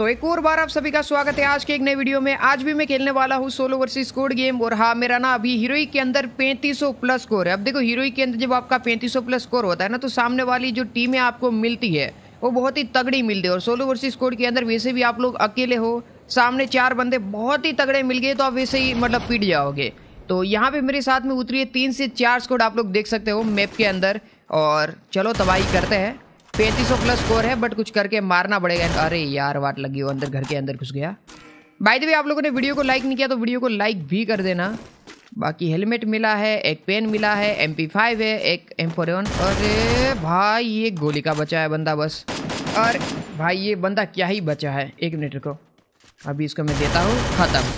तो एक और बार आप सभी का स्वागत है आज के एक नए वीडियो में आज भी मैं खेलने वाला हूँ सोलो वर्सेस स्कोर गेम और हाँ मेरा ना अभी हीरोइक के अंदर 3500 प्लस स्कोर है अब देखो हीरोइक के अंदर जब आपका 3500 प्लस स्कोर होता है ना तो सामने वाली जो टीमें आपको मिलती है वो बहुत ही तगड़ी मिलती है और सोलो वर्सी स्कोर के अंदर वैसे भी आप लोग अकेले हो सामने चार बंदे बहुत ही तगड़े मिल गए तो आप वैसे ही मतलब पीट जाओगे तो यहाँ पे मेरे साथ में उतरी है तीन से चार स्कोर आप लोग देख सकते हो मैप के अंदर और चलो तबाही करते हैं पैंतीस प्लस स्कोर है बट कुछ करके मारना पड़ेगा अरे यार वाट लगी हो अंदर घर के अंदर घुस गया भाई देवी आप लोगों ने वीडियो को लाइक नहीं किया तो वीडियो को लाइक भी कर देना बाकी हेलमेट मिला है एक पेन मिला है एम फाइव है एक एम फोर अरे भाई ये गोली का बचा है बंदा बस और भाई ये बंदा क्या ही बचा है एक मिनट को अभी इसको मैं देता हूँ ख़त्म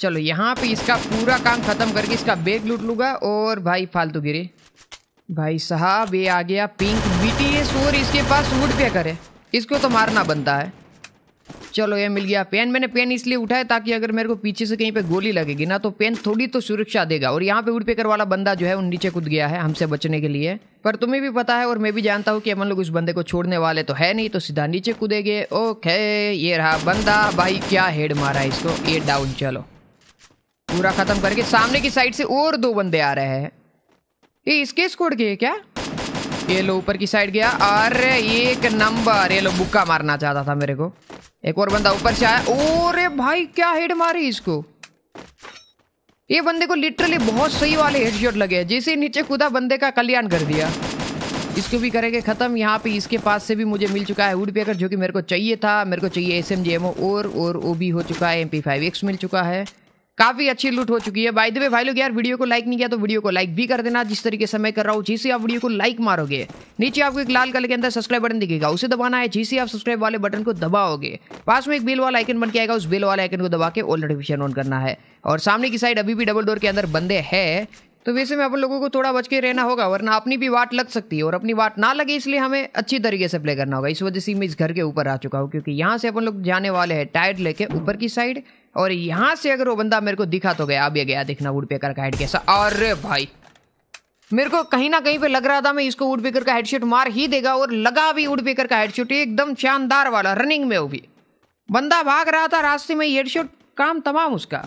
चलो यहाँ पे इसका पूरा काम ख़त्म करके इसका बैग लूट लूँगा और भाई फालतू गिरी भाई साहब ये आ गया पिंक बीटीएस और इसके पास वुड पेकर है इसको तो मारना बनता है चलो ये मिल गया पेन मैंने पेन इसलिए उठाया ताकि अगर मेरे को पीछे से कहीं पे गोली लगेगी ना तो पेन थोड़ी तो सुरक्षा देगा और यहाँ पे वुड पेकर वाला बंदा जो है वो नीचे कूद गया है हमसे बचने के लिए पर तुम्हें भी पता है और मैं भी जानता हूँ कि अमन लोग उस बंदे को छोड़ने वाले तो है नहीं तो सीधा नीचे कूदेगे ओके ये रहा बंदा भाई क्या हेड मारा इसको ये डाउन चलो पूरा खत्म करके सामने की साइड से और दो बंदे आ रहे हैं ये इसके स्कोड के क्या ये लो ऊपर की साइड गया अरे एक नंबर ये लो बुक्का मारना चाहता था मेरे को एक और बंदा ऊपर से आया ओरे भाई क्या हेड मारे इसको ये बंदे को लिटरली बहुत सही वाले हेडशॉट लगे जैसे नीचे कूदा बंदे का कल्याण कर दिया इसको भी करेंगे ख़त्म यहाँ पे इसके पास से भी मुझे मिल चुका है वुड पेकर जो कि मेरे को चाहिए था मेरे को चाहिए S M G M O और ओ भी हो चुका है एम पी फाइव एक्स मिल चुका है काफी अच्छी लूट हो चुकी है भाई दे भाई लोग यार वीडियो को लाइक नहीं किया तो वीडियो को लाइक भी कर देना जिस तरीके से मैं कर रहा हूँ जिससे आप वीडियो को लाइक मारोगे नीचे आपको एक लाल कलर के अंदर सब्सक्राइब बटन दिखेगा उसे दबाना है जिससे आप सब्सक्राइब वाले बटन को दबाओगे पास में एक बिल वाला आइकन बन के आएगा उस बिल वाला आइकन को दबा के ऑल नोटिफिकेशन ऑन करना है और सामने की साइड अभी भी डबल डोर के अंदर बंदे है तो वैसे में अपन लोगों को थोड़ा बच के रहना होगा वरना अपनी भी वाट लग सकती है और अपनी वाट ना लगे इसलिए हमें अच्छी तरीके से प्ले करना होगा इस वजह से मैं इस घर के ऊपर आ चुका हूँ क्योंकि यहाँ से अपन लोग जाने वाले हैं टायर लेके ऊपर की साइड और यहां से अगर वो बंदा मेरे को दिखा तो गया अब ये गया देखना वुड पेकर का हेड कैसा अरे भाई मेरे को कहीं ना कहीं पे लग रहा था मैं इसको वुड पेकर का हेडशूट मार ही देगा और लगा भी वुड पेकर का हेडशूट एकदम शानदार वाला रनिंग में वो भी बंदा भाग रहा था रास्ते में हेडशूट काम तमाम उसका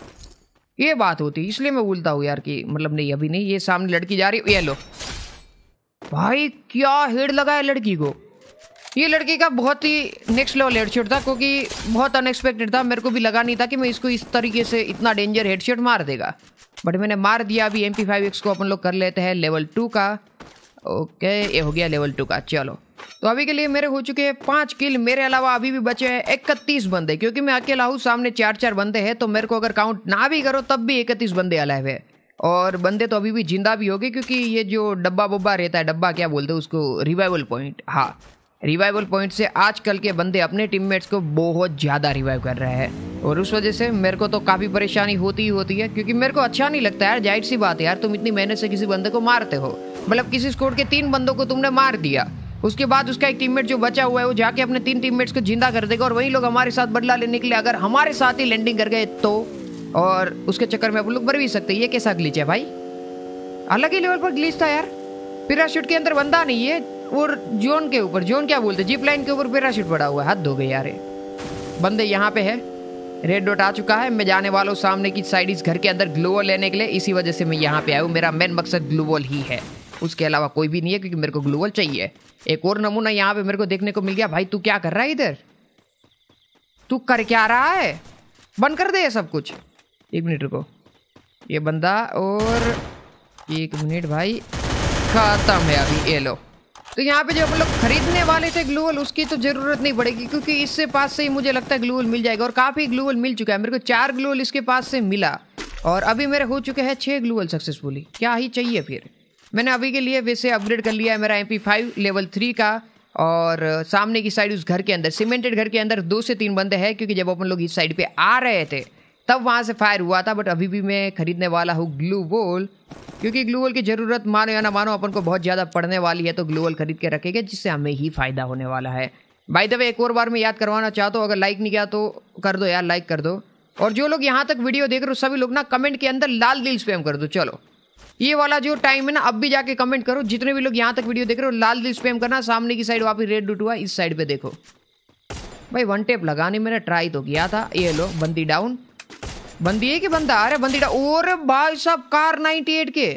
ये बात होती इसलिए मैं बोलता हूँ यार कि मतलब नहीं अभी नहीं ये सामने लड़की जा रही ये लो भाई क्या हेड लगा है लड़की को ये लड़की का बहुत ही नेक्स्ट लेवल हेडशॉट था क्योंकि बहुत अनएक्सपेक्टेड था मेरे को भी लगा नहीं था कि मैं इसको इस तरीके से इतना डेंजर हेडशॉट मार देगा बट मैंने मार दिया अभी एम पी फाइव एक्स को अपन लोग कर लेते हैं लेवल टू का ओके ये हो गया लेवल टू का चलो तो अभी के लिए मेरे हो चुके हैं पाँच किल मेरे अलावा अभी भी बचे हैं इकतीस बंदे क्योंकि मैं अकेला हूँ सामने चार चार बंदे हैं तो मेरे को अगर काउंट ना भी करो तब भी इकतीस बंदे अलाए हुए और बंदे तो अभी भी जिंदा भी होगी क्योंकि ये जो डब्बा बब्बा रहता है डब्बा क्या बोलते हैं उसको रिवाइवल पॉइंट हाँ रिवाइवल पॉइंट से आजकल के बंदे अपने टीममेट्स को बहुत ज़्यादा रिवाइव कर रहे हैं और उस वजह से मेरे को तो काफ़ी परेशानी होती ही होती है क्योंकि मेरे को अच्छा नहीं लगता यार जाहिर सी बात है यार तुम इतनी मेहनत से किसी बंदे को मारते हो मतलब किसी स्कोर के तीन बंदों को तुमने मार दिया उसके बाद उसका एक टीममेट जो बचा हुआ है वो जाके अपने तीन टीममेट्स को जिंदा कर देगा और वही लोग हमारे साथ बदला लेने के लिए अगर हमारे साथ ही लैंडिंग कर गए तो और उसके चक्कर में आप लोग मर भी सकते ये कैसा ग्लिच है भाई अलग ही लेवल पर ग्लिच था यार पिराशूट के अंदर बंदा नहीं है और जोन के ऊपर जोन क्या बोलते जीप लाइन के ऊपर पैराशूट पड़ा हुआ है हाथ धो गए यार बंदे यहाँ पे है रेड डॉट आ चुका है मैं जाने वाला हूँ सामने की साइड इस घर के अंदर ग्लू वॉल लेने के लिए इसी वजह से मैं यहाँ पे आया हूँ मेरा मेन मकसद ग्लू वॉल ही है उसके अलावा कोई भी नहीं है क्योंकि मेरे को ग्लू वॉल चाहिए एक और नमूना यहाँ पे मेरे को देखने को मिल गया भाई तू क्या कर रहा है इधर तू कर क्या रहा है बंद कर दे ये सब कुछ एक मिनट रुको ये बंदा और एक मिनट भाई खत्म है अभी ये लो तो यहाँ पे जो हम लोग खरीदने वाले थे ग्लूवल उसकी तो जरूरत नहीं पड़ेगी क्योंकि इससे पास से ही मुझे लगता है ग्लूवल मिल जाएगा और काफ़ी ग्लूवल मिल चुका है मेरे को चार ग्लूवल इसके पास से मिला और अभी मेरे हो चुके हैं छः ग्लूवल सक्सेसफुली क्या ही चाहिए फिर मैंने अभी के लिए वैसे अपग्रेड कर लिया है मेरा एम फाइव लेवल थ्री का और सामने की साइड उस घर के अंदर सीमेंटेड घर के अंदर दो से तीन बंदे हैं क्योंकि जब अपन लोग इस साइड पे आ रहे थे तब वहाँ से फायर हुआ था बट अभी भी मैं खरीदने वाला हूँ ग्लू वोल क्योंकि ग्लू वोल की ज़रूरत मानो या ना मानो अपन को बहुत ज़्यादा पड़ने वाली है तो ग्लू वोल खरीद के रखेंगे जिससे हमें ही फ़ायदा होने वाला है भाई दबे एक और बार मैं याद करवाना चाहता हूँ अगर लाइक नहीं किया तो कर दो यार लाइक कर दो और जो लोग यहाँ तक वीडियो देख रहे हो सभी लोग ना कमेंट के अंदर लाल दिल स्पैम कर दो चलो ये वाला जो टाइम है ना अब भी जाके कमेंट करो जितने भी लोग यहाँ तक वीडियो देख रहे हो लाल दिल स्पैम करना सामने की साइड वापस रेड डूट हुआ इस साइड पर देखो भाई वन टेप लगाने मैंने ट्राई तो किया था ये लो बंदी डाउन बंदी है कि बंदा अरे बंदी और भाई साहब कार 98 के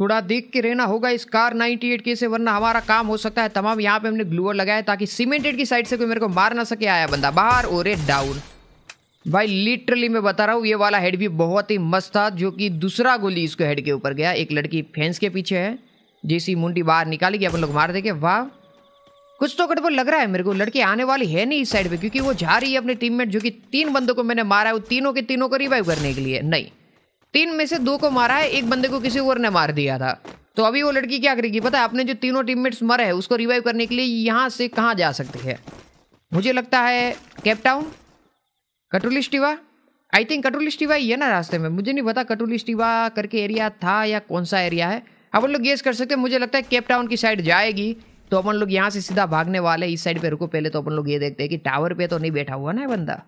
थोड़ा देख के रहना होगा इस कार 98 के से वरना हमारा काम हो सकता है तमाम यहाँ पे हमने ग्लूअर लगाया ताकि सीमेंटेड की साइड से कोई मेरे को मार ना सके आया बंदा बाहर और डाउन भाई लिटरली मैं बता रहा हूँ ये वाला हेड भी बहुत ही मस्त था जो कि दूसरा गोली इसको हेड के ऊपर गया एक लड़की फेंस के पीछे है जैसी मुंडी बाहर निकाली गई अपन लोग मार देंगे वाह कुछ तो गड़बड़ लग रहा है मेरे को लड़की आने वाली है नहीं इस साइड पे क्योंकि वो जा रही है अपने टीममेट जो कि तीन बंदों को मैंने मारा है वो तीनों के तीनों को रिवाइव करने के लिए नहीं तीन में से दो को मारा है एक बंदे को किसी और ने मार दिया था तो अभी वो लड़की क्या करेगी पता है अपने जो तीनों टीममेट्स मरे हैं उसको रिवाइव करने के लिए यहाँ से कहाँ जा सकते है मुझे लगता है केपटाउन कटोली स्टीवा आई थिंक कटोली स्टीवा ही है ना रास्ते में मुझे नहीं पता कटोली स्टीवा करके एरिया था या कौन सा एरिया है अब लोग गेस कर सकते हैं मुझे लगता है केपटाउन की साइड जाएगी तो अपन लोग यहाँ से सीधा भागने वाले इस साइड पे रुको पहले तो अपन लोग ये देखते हैं कि टावर पे तो नहीं बैठा हुआ ना बंदा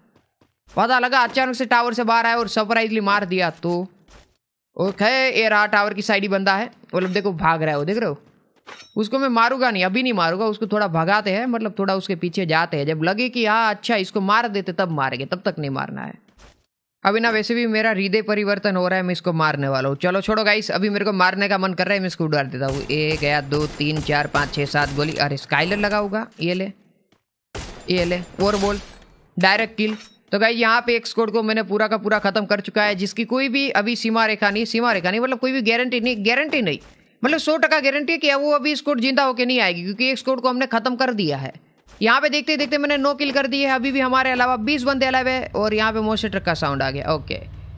पता लगा अचानक से टावर से बाहर आया और सरप्राइजली मार दिया तो ओके ये रहा टावर की साइड ही बंदा है वो मतलब लोग देखो भाग रहा है वो देख रहे हो उसको मैं मारूंगा नहीं अभी नहीं मारूंगा उसको थोड़ा भगाते हैं मतलब थोड़ा उसके पीछे जाते हैं जब लगे कि हाँ अच्छा इसको मार देते तब मारेंगे तब तक नहीं मारना है अभी ना वैसे भी मेरा हृदय परिवर्तन हो रहा है मैं इसको मारने वाला हूँ चलो छोड़ो गाइस अभी मेरे को मारने का मन कर रहा है मैं इसको उड़ा देता हूँ एक गया दो तीन चार पाँच छः सात गोली अरे स्काइलर लगा होगा ये ले ये ले और बोल डायरेक्ट किल तो गाई यहाँ पे एक स्कोड को मैंने पूरा का पूरा खत्म कर चुका है जिसकी कोई भी अभी सीमा रेखा नहीं सीमा रेखा नहीं मतलब कोई भी गारंटी नहीं गारंटी नहीं मतलब सौ टका गारंटी है कि वो अभी स्कोड जिंदा होकर नहीं आएगी क्योंकि एक स्कोड को हमने खत्म कर दिया है यहाँ पे देखते देखते मैंने नो किल कर दी है अभी भी हमारे अलावा बीस बंदे अलावे है और यहाँ पे मोशन ट्रक का साउंड आ गया ओके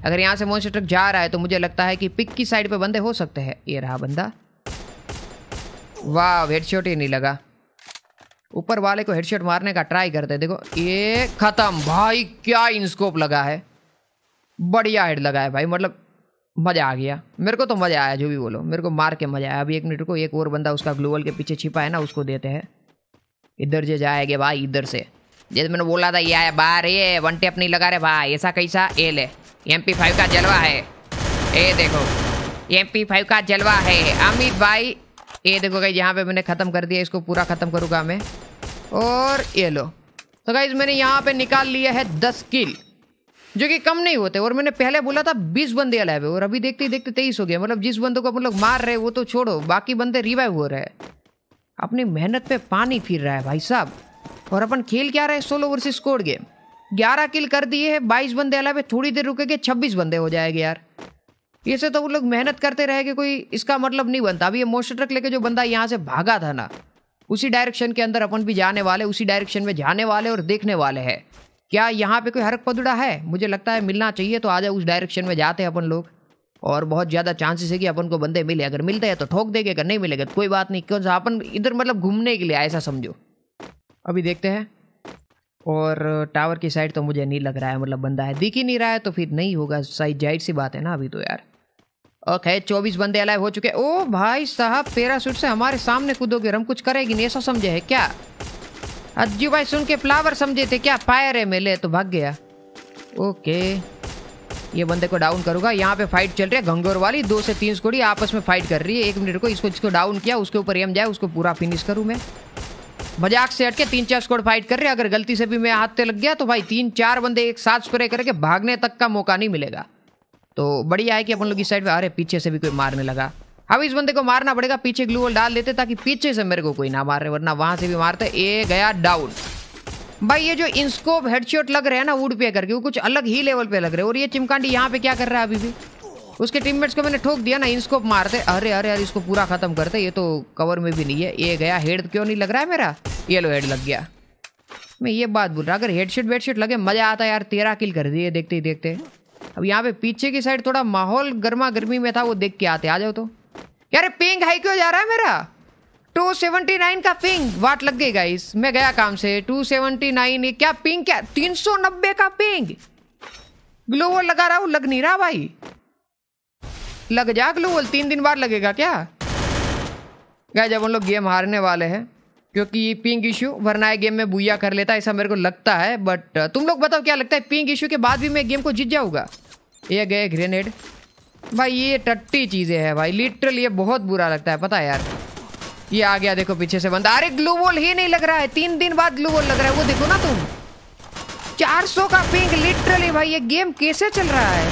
अगर यहाँ से मोशन ट्रक जा रहा है तो मुझे लगता है कि पिक की साइड पे बंदे हो सकते हैं ये रहा बंदा वाह हेड शॉट ही नहीं लगा ऊपर वाले को हेडशॉट मारने का ट्राई करते देखो ये खत्म भाई क्या इनस्कोप लगा है बढ़िया हेड लगा है भाई मतलब मज़ा आ गया मेरे को तो मज़ा आया जो भी बोलो मेरे को मार के मज़ा आया अभी एक मिनट को एक और बंदा उसका ग्लोबल के पीछे छिपा है ना उसको देते हैं इधर से जाएंगे भाई इधर से जैसे मैंने बोला था ये आया बाहर ये वन टेप नहीं लगा रहे भाई ऐसा कैसा ए ले एम पी फाइव का जलवा है ए देखो एम पी फाइव का जलवा है अमित भाई ए देखो गई यहाँ पे मैंने ख़त्म कर दिया इसको पूरा ख़त्म करूँगा मैं और ये लो तो गाइज मैंने यहाँ पे निकाल लिया है दस किल जो कि कम नहीं होते और मैंने पहले बोला था बीस बंदे अलाइव है और अभी देखते देखते तेईस हो गया मतलब जिस बंदों को अपन लोग मार रहे वो तो छोड़ो बाकी बंदे रिवाइव हो रहे हैं अपनी मेहनत पे पानी फिर रहा है भाई साहब और अपन खेल क्या रहे सोलो वर्सेस स्कोर गेम ग्यारह किल कर दिए है बाईस बंदे अलावे थोड़ी देर रुकेंगे छब्बीस बंदे हो जाएंगे यार ये से तो वो लोग मेहनत करते रहेंगे कोई इसका मतलब नहीं बनता अभी ये मोस्टर ट्रक लेके जो बंदा यहाँ से भागा था ना उसी डायरेक्शन के अंदर अपन भी जाने वाले उसी डायरेक्शन में जाने वाले और देखने वाले हैं क्या यहाँ पे कोई हरक पदड़ा है मुझे लगता है मिलना चाहिए तो आ जाए उस डायरेक्शन में जाते हैं अपन लोग और बहुत ज़्यादा चांसेस है कि अपन को बंदे मिले अगर मिलते हैं तो ठोक देंगे अगर नहीं मिलेगा तो कोई बात नहीं क्यों अपन इधर मतलब घूमने के लिए ऐसा समझो अभी देखते हैं और टावर की साइड तो मुझे नहीं लग रहा है मतलब बंदा है दिख ही नहीं रहा है तो फिर नहीं होगा साइड जाहिर सी बात है ना अभी तो यार ओके चौबीस बंदे अलाइव हो चुके ओ भाई साहब पेरा से हमारे सामने कूदोगे हम कुछ करेगी नहीं ऐसा समझे है क्या अज्जू भाई सुन के फ्लावर समझे थे क्या फायर है मेले तो भाग गया ओके ये बंदे को डाउन करूंगा यहाँ पे फाइट चल रही है गंगोर वाली दो से तीन स्कोडी आपस में फाइट कर रही है एक मिनट को इसको इसको डाउन किया उसके ऊपर एम जाए उसको पूरा फिनिश करूँ मैं मजाक से हटके तीन चार स्कोड फाइट कर रहे हैं अगर गलती से भी मैं हाथ पे लग गया तो भाई तीन चार बंदे एक साथ स्प्रे करके भागने तक का मौका नहीं मिलेगा तो बढ़िया है कि अपन लोग इस साइड पे अरे पीछे से भी कोई मारने लगा अब इस बंदे को मारना पड़ेगा पीछे ग्लू वॉल डाल देते ताकि पीछे से मेरे को कोई ना मारे वरना वहां से भी मारते ए गया डाउन भाई ये जो इंस्कोप हेडशॉट लग रहे हैं ना वुड पे करके वो कुछ अलग ही लेवल पे लग रहे हैं और ये चिमकांडी यहाँ पे क्या कर रहा है अभी भी उसके टीममेट्स को मैंने ठोक दिया ना इंस्कोप मारते अरे अरे यार इसको पूरा खत्म करते ये तो कवर में भी नहीं है ये गया हेड क्यों नहीं लग रहा है मेरा येलो हेड लग गया मैं ये बात बोल रहा अगर हेडशेट वेडशेट लगे मजा आता यार तेरह किल कर दिए देखते ही देखते अब यहाँ पे पीछे की साइड थोड़ा माहौल गर्मा गर्मी में था वो देख के आते आ जाओ तो यार पिंग हाई क्यों जा रहा है मेरा 279 का पिंग वाट लग गई गाइस मैं गया काम से 279 क्या पिंग क्या 390 का पिंग ग्लोवल लगा रहा हूँ लग नहीं रहा भाई लग जा ग्लोवल तीन दिन बाद लगेगा क्या गाय जब हम लोग गेम हारने वाले हैं क्योंकि ये पिंग इशू वरना गेम में बुया कर लेता ऐसा मेरे को लगता है बट uh, तुम लोग बताओ क्या लगता है पिंग इशू के बाद भी मैं गेम को जीत जाऊँगा ये गए ग्रेनेड भाई ये टट्टी चीज़ें हैं भाई लिटरली ये बहुत बुरा लगता है पता है यार ये आ गया देखो पीछे से बंदा अरे ग्लू वॉल ही नहीं लग रहा है तीन दिन बाद ग्लू वॉल लग रहा है वो देखो ना तुम 400 का पिंग लिटरली भाई ये गेम कैसे चल रहा है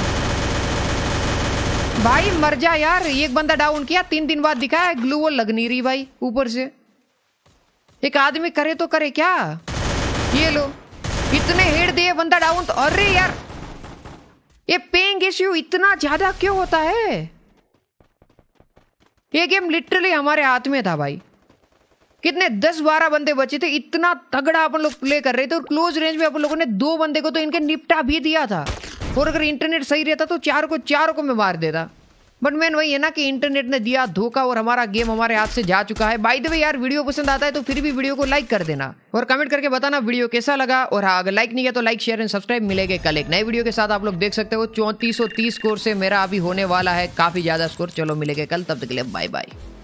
भाई मर जा यार एक बंदा डाउन किया तीन दिन बाद दिखा है ग्लू वॉल लग नहीं रही भाई ऊपर से एक आदमी करे तो करे क्या ये लो इतने हेड दिए बंदा डाउन तो अरे यार ये पेंग इश्यू इतना ज्यादा क्यों होता है ये गेम लिटरली हमारे हाथ में था भाई कितने दस बारह बंदे बचे थे इतना तगड़ा अपन लोग प्ले कर रहे थे और क्लोज रेंज में अपन लोगों ने दो बंदे को तो इनके निपटा भी दिया था और अगर इंटरनेट सही रहता तो चार को चार को मैं मार देता बट मैन वही है ना कि इंटरनेट ने दिया धोखा और हमारा गेम हमारे हाथ से जा चुका है बाई द वे यार वीडियो पसंद आता है तो फिर भी वीडियो को लाइक कर देना और कमेंट करके बताना वीडियो कैसा लगा और हाँ अगर लाइक नहीं किया तो लाइक शेयर एंड सब्सक्राइब मिलेगा कल एक नए वीडियो के साथ आप लोग देख सकते हो चौंतीस तीस स्कोर से मेरा अभी होने वाला है काफी ज्यादा स्कोर चलो मिलेगा कल तब तक के लिए बाय बाय